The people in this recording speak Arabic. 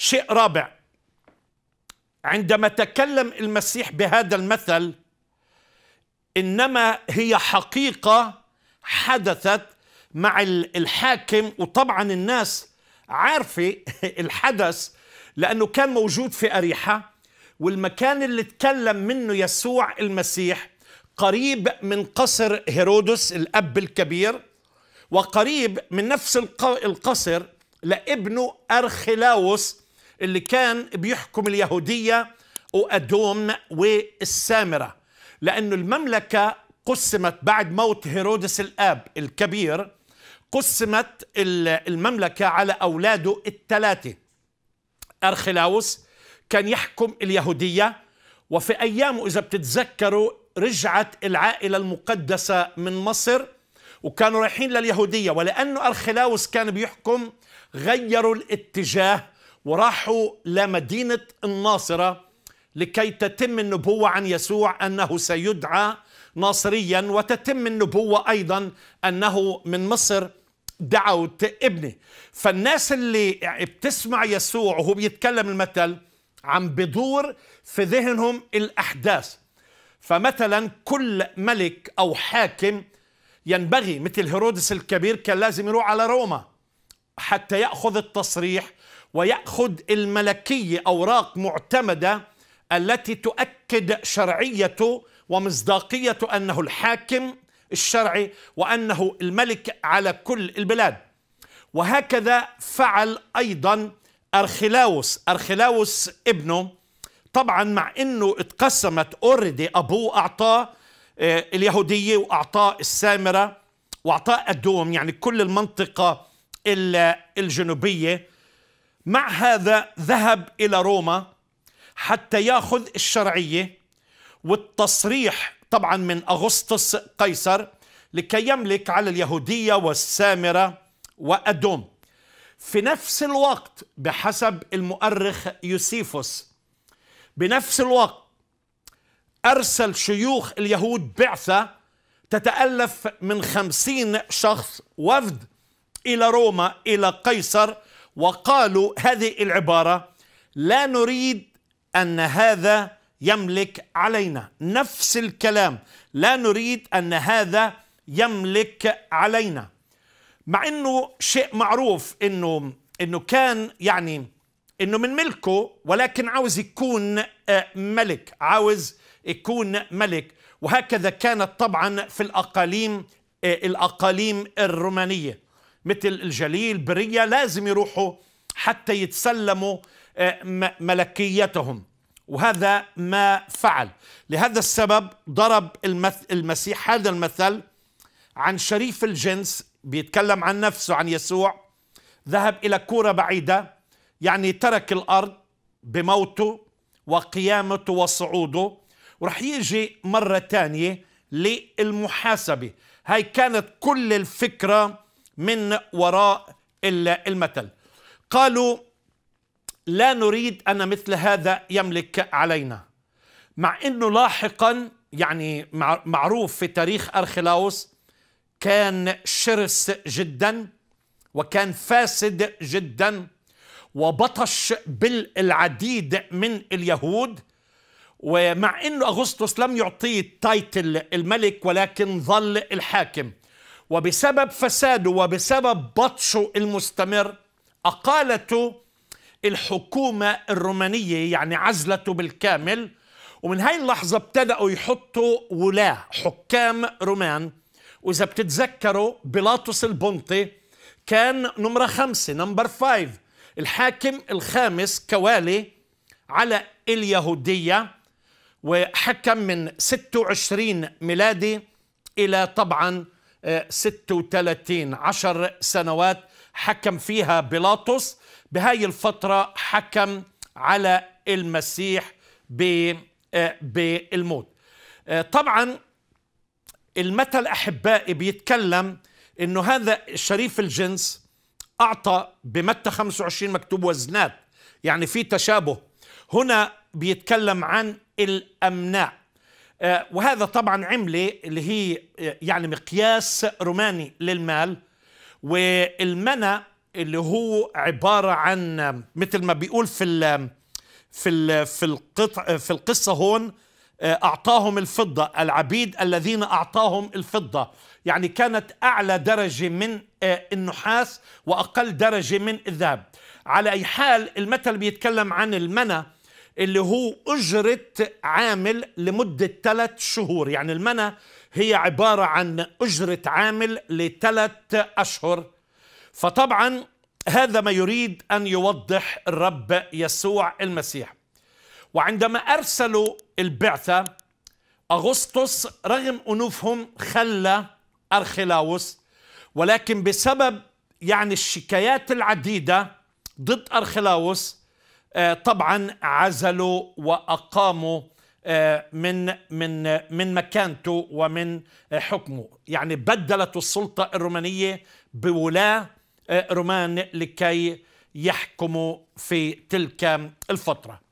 شيء رابع عندما تكلم المسيح بهذا المثل انما هي حقيقه حدثت مع الحاكم وطبعا الناس عارفه الحدث لانه كان موجود في اريحه والمكان اللي تكلم منه يسوع المسيح قريب من قصر هيرودس الاب الكبير وقريب من نفس القصر لابنه ارخلاوس اللي كان بيحكم اليهودية وأدوم والسامرة لأنه المملكة قسمت بعد موت هيرودس الآب الكبير قسمت المملكة على أولاده الثلاثة أرخلاوس كان يحكم اليهودية وفي أيامه إذا بتتذكروا رجعت العائلة المقدسة من مصر وكانوا رايحين لليهودية ولأنه أرخلاوس كان بيحكم غيروا الاتجاه وراحوا لمدينة الناصرة لكي تتم النبوة عن يسوع أنه سيدعى ناصريا وتتم النبوة أيضا أنه من مصر دعوت ابني فالناس اللي بتسمع يسوع وهو بيتكلم المثل عم بدور في ذهنهم الأحداث فمثلا كل ملك أو حاكم ينبغي مثل هيرودس الكبير كان لازم يروح على روما حتى يأخذ التصريح ويأخذ الملكية أوراق معتمدة التي تؤكد شرعيته ومصداقيته أنه الحاكم الشرعي وأنه الملك على كل البلاد وهكذا فعل أيضا أرخلاوس أرخلاوس ابنه طبعا مع أنه اتقسمت أوردي أبوه أعطاه آه، اليهودية وأعطاه السامرة وأعطاه أدوم يعني كل المنطقة الجنوبية مع هذا ذهب إلى روما حتى ياخذ الشرعية والتصريح طبعا من أغسطس قيصر لكي يملك على اليهودية والسامرة وأدوم في نفس الوقت بحسب المؤرخ يوسيفوس بنفس الوقت أرسل شيوخ اليهود بعثة تتألف من خمسين شخص وفد إلى روما إلى قيصر وقالوا هذه العبارة لا نريد أن هذا يملك علينا نفس الكلام لا نريد أن هذا يملك علينا مع أنه شيء معروف أنه أنه كان يعني أنه من ملكه ولكن عاوز يكون آه، ملك عاوز يكون ملك وهكذا كانت طبعا في الأقاليم آه، الأقاليم الرومانية مثل الجليل برية لازم يروحوا حتى يتسلموا آه، ملكيتهم وهذا ما فعل لهذا السبب ضرب المسيح هذا المثل عن شريف الجنس بيتكلم عن نفسه عن يسوع ذهب إلى كورة بعيدة يعني ترك الأرض بموته وقيامته وصعوده ورح يجي مرة تانية للمحاسبة هاي كانت كل الفكرة من وراء المثل قالوا لا نريد أن مثل هذا يملك علينا مع أنه لاحقا يعني معروف في تاريخ أرخلاوس كان شرس جدا وكان فاسد جدا وبطش بالعديد من اليهود ومع انه اغسطس لم يعطيه تايتل الملك ولكن ظل الحاكم وبسبب فساده وبسبب بطشه المستمر أقالته الحكومة الرومانية يعني عزلته بالكامل ومن هاي اللحظة ابتدأوا يحطوا ولاة حكام رومان وإذا بتتذكروا بيلاطس البنطي كان نمرة خمسة نمبر فايف الحاكم الخامس كوالي على اليهودية وحكم من 26 ميلادي إلى طبعاً 36 10 سنوات حكم فيها بيلاطس بهاي الفترة حكم على المسيح آه، بالموت آه، طبعا المثل أحبائي بيتكلم أنه هذا شريف الجنس أعطى بمتى 25 مكتوب وزنات يعني في تشابه هنا بيتكلم عن الأمناء آه، وهذا طبعا عملة اللي هي آه، يعني مقياس روماني للمال والمنى اللي هو عبارة عن آه، مثل ما بيقول في ال في ال في القطع في القصة هون أعطاهم الفضة العبيد الذين أعطاهم الفضة يعني كانت أعلى درجة من النحاس وأقل درجة من الذهب على أي حال المثل بيتكلم عن المنى اللي هو أجرة عامل لمدة ثلاث شهور يعني المنى هي عبارة عن أجرة عامل لثلاث أشهر فطبعا هذا ما يريد أن يوضح الرب يسوع المسيح وعندما أرسلوا البعثة أغسطس رغم أنوفهم خلى أرخلاوس ولكن بسبب يعني الشكايات العديدة ضد أرخلاوس آه، طبعا عزلوا واقاموا آه، من من من مكانته ومن آه، حكمه يعني بدلت السلطه الرومانيه بولاه رومان لكي يحكموا في تلك الفتره